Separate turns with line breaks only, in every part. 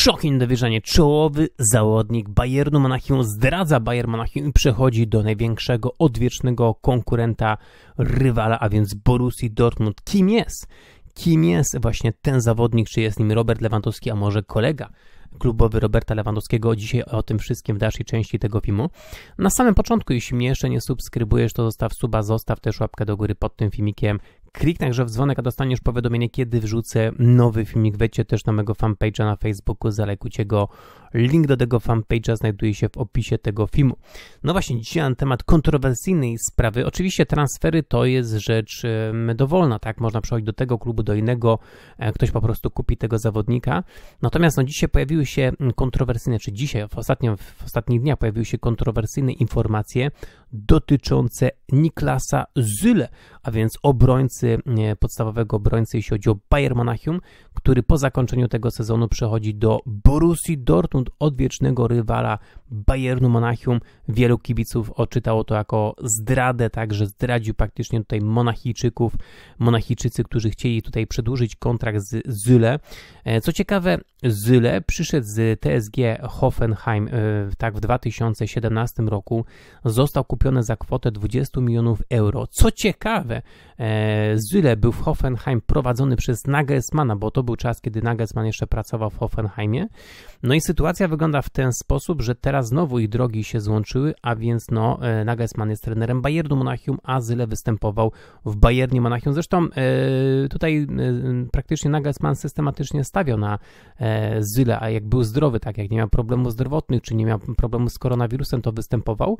Szok i Czołowy załodnik Bayernu Monachium zdradza Bayern Monachium i przechodzi do największego odwiecznego konkurenta, rywala, a więc Borussii Dortmund. Kim jest? Kim jest właśnie ten zawodnik? Czy jest nim Robert Lewandowski, a może kolega klubowy Roberta Lewandowskiego. Dzisiaj o tym wszystkim w dalszej części tego filmu. Na samym początku, jeśli mnie jeszcze nie subskrybujesz, to zostaw suba, zostaw też łapkę do góry pod tym filmikiem, Kliknij także w dzwonek, a dostaniesz powiadomienie, kiedy wrzucę nowy filmik. Wejdźcie też na mojego fanpage'a na Facebooku, zalekujcie go. Link do tego fanpage'a znajduje się w opisie tego filmu. No właśnie, dzisiaj na temat kontrowersyjnej sprawy. Oczywiście transfery to jest rzecz dowolna, tak? Można przechodzić do tego klubu, do innego, e, ktoś po prostu kupi tego zawodnika. Natomiast no, dzisiaj pojawiły się kontrowersyjne, czy dzisiaj, w, w ostatnich dniach pojawiły się kontrowersyjne informacje dotyczące Niklasa Zyle, a więc obrońcy E, podstawowego obrońcy, jeśli chodzi o Bayern Monachium, który po zakończeniu tego sezonu przechodzi do Borussii Dortmund, odwiecznego rywala Bayernu Monachium. Wielu kibiców odczytało to jako zdradę, także zdradził praktycznie tutaj Monachijczyków, Monachijczycy, którzy chcieli tutaj przedłużyć kontrakt z Zyle. E, co ciekawe, Zyle przyszedł z TSG Hoffenheim e, tak w 2017 roku. Został kupiony za kwotę 20 milionów euro. Co ciekawe, e, Zyle był w Hoffenheim prowadzony przez Nagelsmana, bo to był czas, kiedy Nagelsmann jeszcze pracował w Hoffenheimie. No i sytuacja wygląda w ten sposób, że teraz znowu ich drogi się złączyły, a więc no, e, Nagelsmann jest trenerem Bayernu Monachium, a Zyle występował w Bayernie Monachium. Zresztą e, tutaj e, praktycznie Nagelsmann systematycznie stawiał na Zyle, a jak był zdrowy, tak jak nie miał problemów zdrowotnych, czy nie miał problemu z koronawirusem, to występował.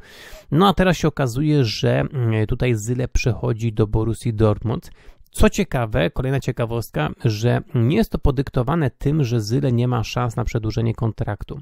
No a teraz się okazuje, że mm, tutaj Zyle przechodzi do Borussii Dortmund. Co ciekawe, kolejna ciekawostka, że nie jest to podyktowane tym, że Zyle nie ma szans na przedłużenie kontraktu.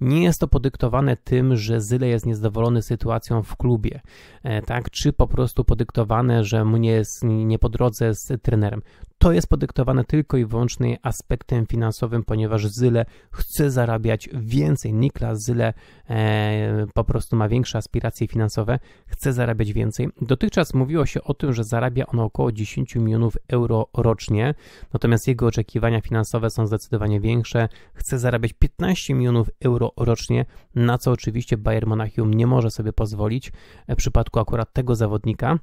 Nie jest to podyktowane tym, że Zyle jest niezadowolony sytuacją w klubie, e, tak? Czy po prostu podyktowane, że mu nie jest nie po drodze z trenerem. To jest podyktowane tylko i wyłącznie aspektem finansowym, ponieważ Zyle chce zarabiać więcej. Niklas Zyle e, po prostu ma większe aspiracje finansowe, chce zarabiać więcej. Dotychczas mówiło się o tym, że zarabia on około 10 milionów euro rocznie, natomiast jego oczekiwania finansowe są zdecydowanie większe. Chce zarabiać 15 milionów euro rocznie, na co oczywiście Bayern Monachium nie może sobie pozwolić e, w przypadku akurat tego zawodnika.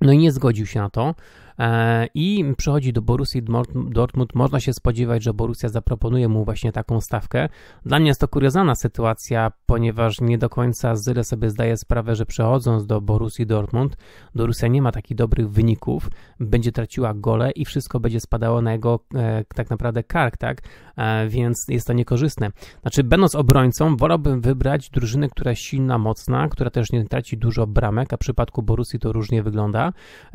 No i nie zgodził się na to. E, i przychodzi do Borussii Dortmund. Można się spodziewać, że Borussia zaproponuje mu właśnie taką stawkę. Dla mnie jest to kuriozalna sytuacja, ponieważ nie do końca Zyle sobie zdaje sprawę, że przechodząc do Borussii Dortmund, Borussia nie ma takich dobrych wyników, będzie traciła gole i wszystko będzie spadało na jego e, tak naprawdę kark, tak? E, więc jest to niekorzystne. Znaczy, będąc obrońcą, wolałbym wybrać drużynę, która jest silna, mocna, która też nie traci dużo bramek, a w przypadku Borussii to różnie wygląda,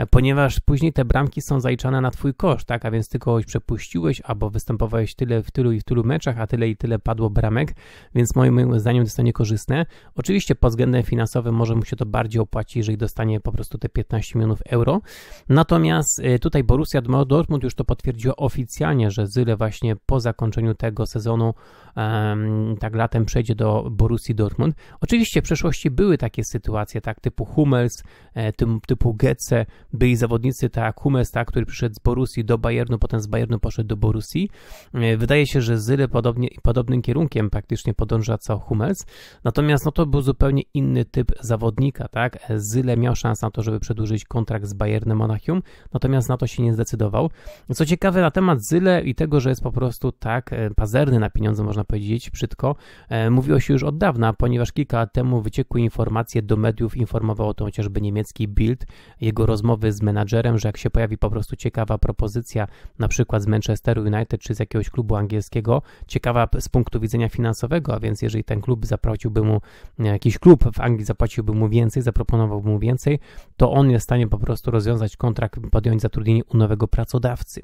ponieważ później te bramki są zaliczane na twój koszt, tak? A więc ty kogoś przepuściłeś albo występowałeś tyle w tylu i w tylu meczach, a tyle i tyle padło bramek, więc moim, zdaniem jest to niekorzystne. Oczywiście pod względem finansowym może mu się to bardziej opłacić, jeżeli dostanie po prostu te 15 milionów euro. Natomiast e, tutaj Borussia Dortmund już to potwierdziła oficjalnie, że Zyle właśnie po zakończeniu tego sezonu um, tak latem przejdzie do Borussii Dortmund. Oczywiście w przeszłości były takie sytuacje, tak typu Hummels, e, typu Getze, byli zawodnicy tak Hummels, tak, który przyszedł z Borusi do Bayernu, potem z Bayernu poszedł do Borusi. E, wydaje się, że Zyle podobnie, podobnym kierunkiem praktycznie podąża co Hummels, natomiast no to był zupełnie inny typ zawodnika, tak. E, Zyle miał szansę na to, żeby przedłużyć kontrakt z Bayernem Monachium, natomiast na to się nie zdecydował. Co ciekawe na temat Zyle i tego, że jest po prostu tak e, pazerny na pieniądze, można powiedzieć brzydko, mówiło się już od dawna, ponieważ kilka lat temu wyciekły informacje do mediów, informowało tym chociażby niemiecki Bild, jego rozmowy z menadżerem, że jak się się pojawi po prostu ciekawa propozycja, na przykład z Manchesteru United czy z jakiegoś klubu angielskiego, ciekawa z punktu widzenia finansowego, a więc jeżeli ten klub zapłaciłby mu, e, jakiś klub w Anglii zapłaciłby mu więcej, zaproponowałby mu więcej, to on jest w stanie po prostu rozwiązać kontrakt, podjąć zatrudnienie u nowego pracodawcy.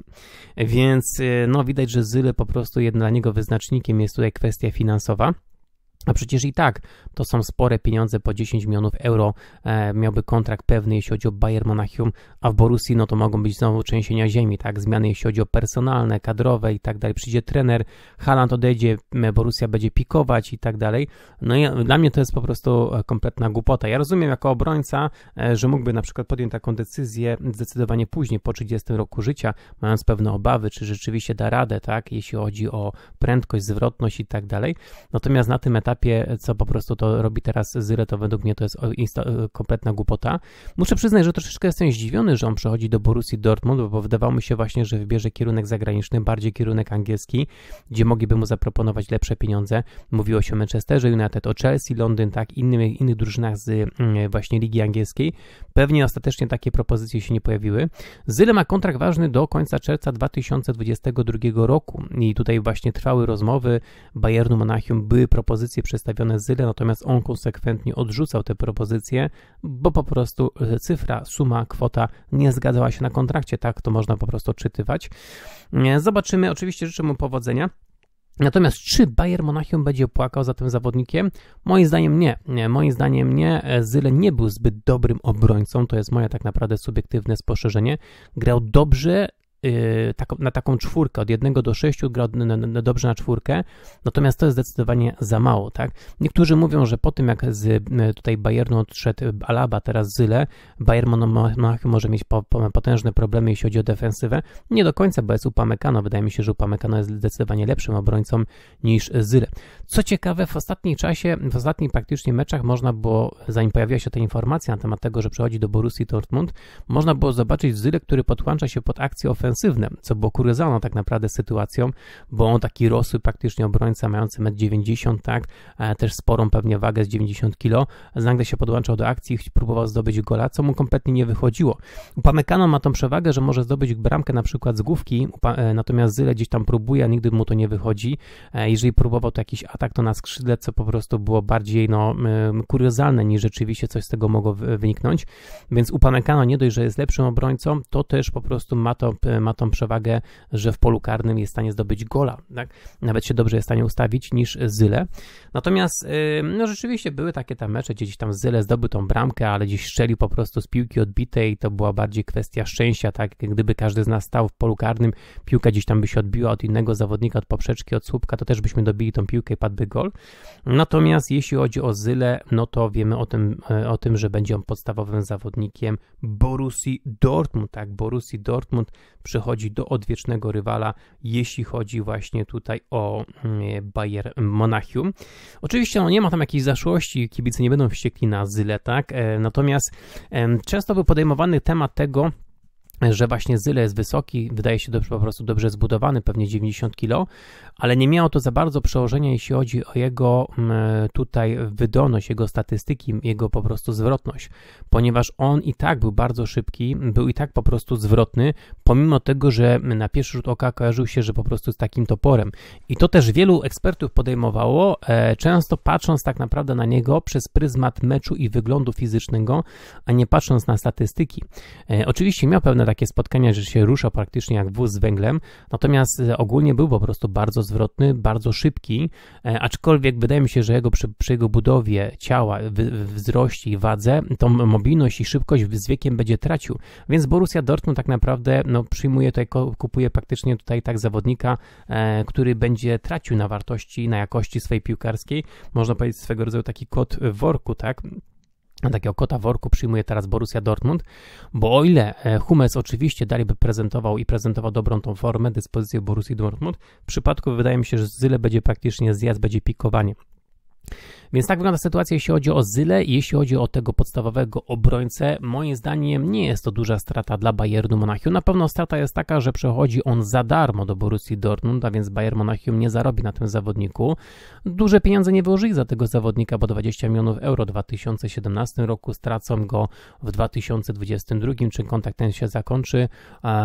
Więc e, no widać, że Zyle po prostu jedna dla niego wyznacznikiem jest tutaj kwestia finansowa. A przecież i tak to są spore pieniądze, po 10 milionów euro e, miałby kontrakt pewny, jeśli chodzi o Bayern Monachium, a w Borussii no to mogą być znowu trzęsienia ziemi, tak, zmiany jeśli chodzi o personalne, kadrowe i tak dalej, przyjdzie trener, Haaland odejdzie, Borussia będzie pikować i tak dalej, no i dla mnie to jest po prostu e, kompletna głupota. Ja rozumiem jako obrońca, e, że mógłby na przykład podjąć taką decyzję zdecydowanie później, po 30 roku życia, mając pewne obawy, czy rzeczywiście da radę, tak, jeśli chodzi o prędkość, zwrotność i tak dalej, natomiast na tym etapie etapie, co po prostu to robi teraz Zyle, to według mnie to jest e, kompletna głupota. Muszę przyznać, że troszeczkę jestem zdziwiony, że on przechodzi do Borussii Dortmund, bo wydawało mi się właśnie, że wybierze kierunek zagraniczny, bardziej kierunek angielski, gdzie mogliby mu zaproponować lepsze pieniądze. Mówiło się o Manchesterze United, o Chelsea, Londyn, tak, innych, innych drużynach z mm, właśnie Ligi Angielskiej. Pewnie ostatecznie takie propozycje się nie pojawiły. Zyle ma kontrakt ważny do końca czerwca 2022 roku i tutaj właśnie trwały rozmowy Bayernu Monachium, były propozycje przedstawione Zyle, natomiast on konsekwentnie odrzucał te propozycje, bo po prostu e, cyfra, suma, kwota nie zgadzała się na kontrakcie, tak to można po prostu czytywać. E, zobaczymy, oczywiście życzę mu powodzenia. Natomiast czy Bayern Monachium będzie płakał za tym zawodnikiem? Moim zdaniem nie. nie. Moim zdaniem nie. E, Zyle nie był zbyt dobrym obrońcą, to jest moje tak naprawdę subiektywne spostrzeżenie. Grał dobrze, Y, na taką czwórkę, od jednego do sześciu gra dobrze na czwórkę, natomiast to jest zdecydowanie za mało, tak? Niektórzy mówią, że po tym jak z y, tutaj Bayernu odszedł Alaba, teraz Zyle, Bayern Monachium może mieć potężne problemy, jeśli chodzi o defensywę. Nie do końca, bo jest Upamecano, wydaje mi się, że Upamecano jest zdecydowanie lepszym obrońcą niż Zyle. Co ciekawe, w ostatnim czasie, w ostatnich praktycznie meczach można było, zanim pojawiła się ta informacja na temat tego, że przechodzi do Borussii Dortmund, można było zobaczyć Zyle, który podłącza się pod akcję ofensywną co było kuriozalną tak naprawdę sytuacją, bo on taki rosły praktycznie obrońca mający 1,90 m, tak, e, też sporą pewnie wagę z 90 kg, nagle się podłączał do akcji i próbował zdobyć gola, co mu kompletnie nie wychodziło. Upamecano ma tą przewagę, że może zdobyć bramkę na przykład z główki, e, natomiast Zyle gdzieś tam próbuje, a nigdy mu to nie wychodzi. E, jeżeli próbował to jakiś atak, to na skrzydle, co po prostu było bardziej no, kuriozalne niż rzeczywiście coś z tego mogło wyniknąć, więc Upamecano nie dość, że jest lepszym obrońcą, to też po prostu ma to ma tą przewagę, że w polu karnym jest w stanie zdobyć gola. Tak? Nawet się dobrze jest w stanie ustawić niż Zyle. Natomiast no rzeczywiście były takie tam mecze, gdzie gdzieś tam Zyle zdobył tą bramkę, ale gdzieś strzelił po prostu z piłki odbitej, i to była bardziej kwestia szczęścia, tak? Gdyby każdy z nas stał w polu karnym, piłka gdzieś tam by się odbiła od innego zawodnika, od poprzeczki, od słupka, to też byśmy dobili tą piłkę i padłby gol. Natomiast jeśli chodzi o Zyle, no to wiemy o tym, e, o tym, że będzie on podstawowym zawodnikiem Borussii Dortmund, tak? Borussii Dortmund przychodzi do odwiecznego rywala, jeśli chodzi właśnie tutaj o mm, Bayern Monachium. Oczywiście no, nie ma tam jakiejś zaszłości, kibice nie będą wściekli na tak? E, natomiast często był podejmowany temat tego, że właśnie Zyle jest wysoki, wydaje się dobrze, po prostu dobrze zbudowany, pewnie 90 kg, ale nie miało to za bardzo przełożenia, jeśli chodzi o jego mm, tutaj wydolność, jego statystyki, jego po prostu zwrotność, ponieważ on i tak był bardzo szybki, był i tak po prostu zwrotny, pomimo tego, że na pierwszy rzut oka kojarzył się, że po prostu z takim toporem. I to też wielu ekspertów podejmowało, e, często patrząc tak naprawdę na niego przez pryzmat meczu i wyglądu fizycznego, a nie patrząc na statystyki. E, oczywiście miał pewne takie takie spotkania, że się rusza praktycznie jak wóz z węglem, natomiast e, ogólnie był po prostu bardzo zwrotny, bardzo szybki, e, aczkolwiek wydaje mi się, że jego, przy, przy jego budowie ciała, wzroście i wadze, tą mobilność i szybkość z wiekiem będzie tracił, więc Borussia Dortmund tak naprawdę no, przyjmuje tutaj, kupuje praktycznie tutaj tak zawodnika, e, który będzie tracił na wartości, na jakości swojej piłkarskiej, można powiedzieć swego rodzaju taki kot w worku, tak? takiego kota worku przyjmuje teraz Borussia Dortmund, bo o ile e, Hummels oczywiście dalej by prezentował i prezentował dobrą tą formę, dyspozycję Borussii Dortmund, w przypadku wydaje mi się, że Zyle będzie praktycznie zjazd, będzie pikowanie. Więc tak wygląda sytuacja, jeśli chodzi o Zyle i jeśli chodzi o tego podstawowego obrońcę. Moim zdaniem nie jest to duża strata dla Bayernu Monachium. Na pewno strata jest taka, że przechodzi on za darmo do Borussii Dortmund, a więc Bayern Monachium nie zarobi na tym zawodniku. Duże pieniądze nie wyłożyli za tego zawodnika, bo 20 milionów euro w 2017 roku stracą go w 2022, czy kontakt ten się zakończy.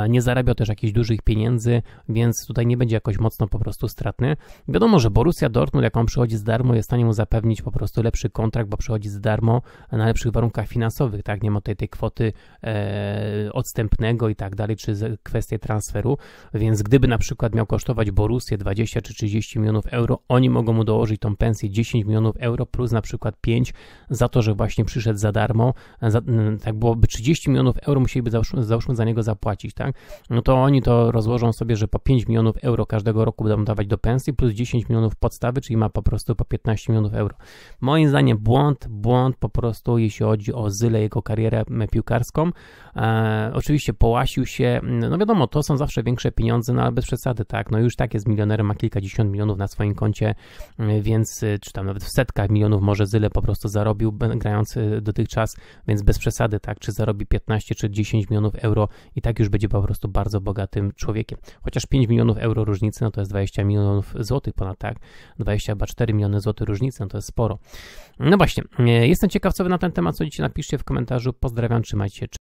Nie zarabia też jakichś dużych pieniędzy, więc tutaj nie będzie jakoś mocno po prostu stratny. Wiadomo, że Borussia Dortmund, jak on przychodzi z darmo, jest w stanie mu zapewnić mieć po prostu lepszy kontrakt, bo przychodzi za darmo na lepszych warunkach finansowych, tak, nie ma tutaj tej kwoty e, odstępnego i tak dalej, czy kwestie transferu, więc gdyby na przykład miał kosztować Borussię 20 czy 30 milionów euro, oni mogą mu dołożyć tą pensję 10 milionów euro plus na przykład 5 za to, że właśnie przyszedł za darmo, za, mm, tak byłoby 30 milionów euro musieliby załóżmy, załóżmy za niego zapłacić, tak, no to oni to rozłożą sobie, że po 5 milionów euro każdego roku będą dawać do pensji plus 10 milionów podstawy, czyli ma po prostu po 15 milionów euro. Moim zdaniem błąd, błąd po prostu jeśli chodzi o Zyle, jego karierę piłkarską. E, oczywiście połasił się, mm, no wiadomo, to są zawsze większe pieniądze, no ale bez przesady, tak, no już tak jest milionerem, ma kilkadziesiąt milionów na swoim koncie, mm, więc y, czy tam nawet w setkach milionów może Zyle po prostu zarobił grając y, dotychczas, więc bez przesady, tak, czy zarobi 15 czy 10 milionów euro i tak już będzie po prostu bardzo bogatym człowiekiem. Chociaż 5 milionów euro różnicy, no to jest 20 milionów złotych ponad, tak, 24 miliony złotych różnicy, no to jest sporo. No właśnie, e, jestem ciekaw, co wy na ten temat sądzicie, napiszcie w komentarzu. Pozdrawiam, trzymajcie się.